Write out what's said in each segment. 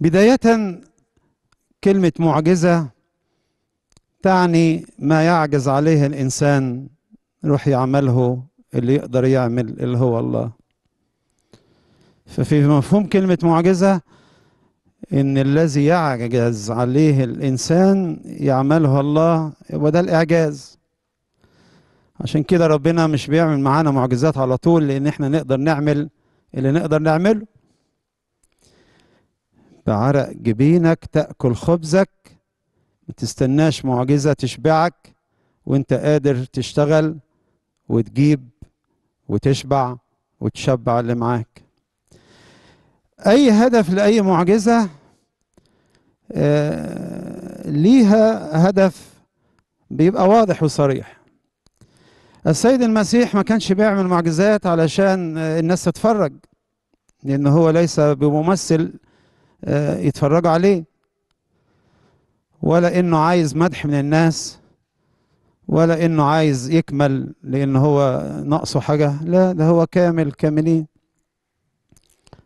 بداية كلمة معجزة تعني ما يعجز عليه الإنسان روح يعمله اللي يقدر يعمل اللي هو الله ففي مفهوم كلمة معجزة إن الذي يعجز عليه الإنسان يعمله الله وده الإعجاز عشان كده ربنا مش بيعمل معانا معجزات على طول لأن إحنا نقدر نعمل اللي نقدر نعمله بعرق جبينك تأكل خبزك ما تستناش معجزة تشبعك وانت قادر تشتغل وتجيب وتشبع وتشبع اللي معاك أي هدف لأي معجزة آه، ليها هدف بيبقى واضح وصريح السيد المسيح ما كانش بيعمل معجزات علشان الناس تتفرج لأن هو ليس بممثل آه، يتفرجوا عليه ولا انه عايز مدح من الناس ولا انه عايز يكمل لان هو ناقصه حاجه لا ده هو كامل كاملين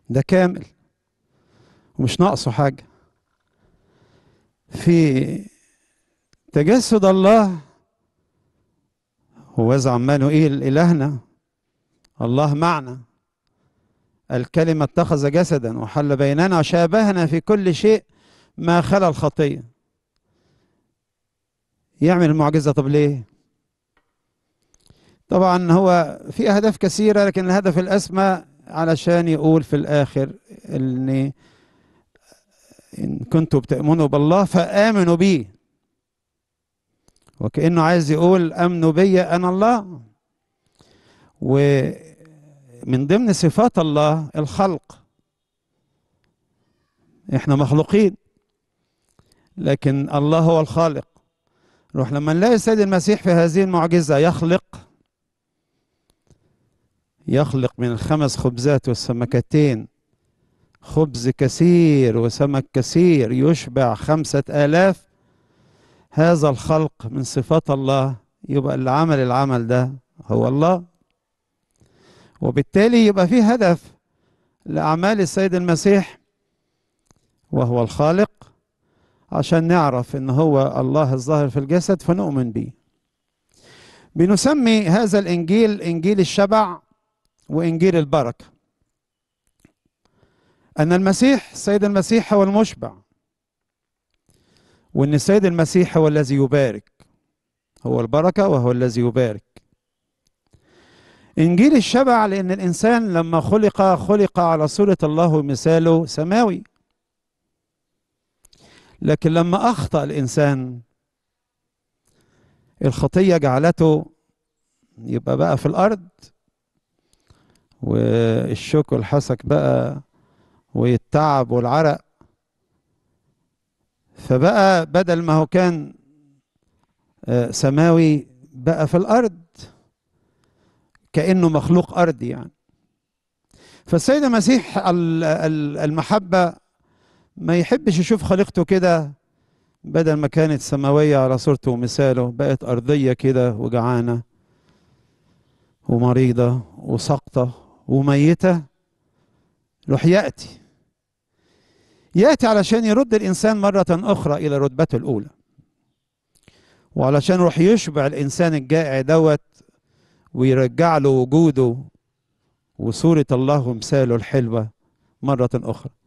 ده كامل ومش ناقصه حاجه في تجسد الله هو عمال الهنا الله معنا الكلمة اتخذ جسدا وحل بيننا شابهنا في كل شيء ما خلا الخطية يعمل المعجزة طب ليه طبعا هو في أهداف كثيرة لكن الهدف الأسمى علشان يقول في الآخر أن إن كنتم بتأمنوا بالله فآمنوا بي وكأنه عايز يقول أمنوا بي أنا الله و من ضمن صفات الله الخلق احنا مخلوقين لكن الله هو الخالق روح لما نلاقي السيد المسيح في هذه المعجزة يخلق يخلق من الخمس خبزات والسمكتين خبز كثير وسمك كثير يشبع خمسة آلاف هذا الخلق من صفات الله يبقى اللي عمل العمل ده هو الله وبالتالي يبقى في هدف لأعمال السيد المسيح وهو الخالق عشان نعرف ان هو الله الظاهر في الجسد فنؤمن به بنسمي هذا الانجيل انجيل الشبع وانجيل البركه ان المسيح السيد المسيح هو المشبع وان السيد المسيح هو الذي يبارك هو البركه وهو الذي يبارك إنجيل الشبع لأن الإنسان لما خلق خلق على صورة الله ومثاله سماوي لكن لما أخطأ الإنسان الخطية جعلته يبقى بقى في الأرض والشوك والحسك بقى والتعب والعرق فبقى بدل ما هو كان آه، سماوي بقى في الأرض كأنه مخلوق أرضي يعني فالسيد المسيح المحبة ما يحبش يشوف خليقته كده بدل ما كانت سماوية على صورته ومثاله بقت أرضية كده وجعانة ومريضة وسقطة وميتة روح يأتي يأتي علشان يرد الإنسان مرة أخرى إلى رتبته الأولى وعلشان روح يشبع الإنسان الجائع دوت ويرجع له وجوده وصورة الله ومثاله الحلوة مرة أخرى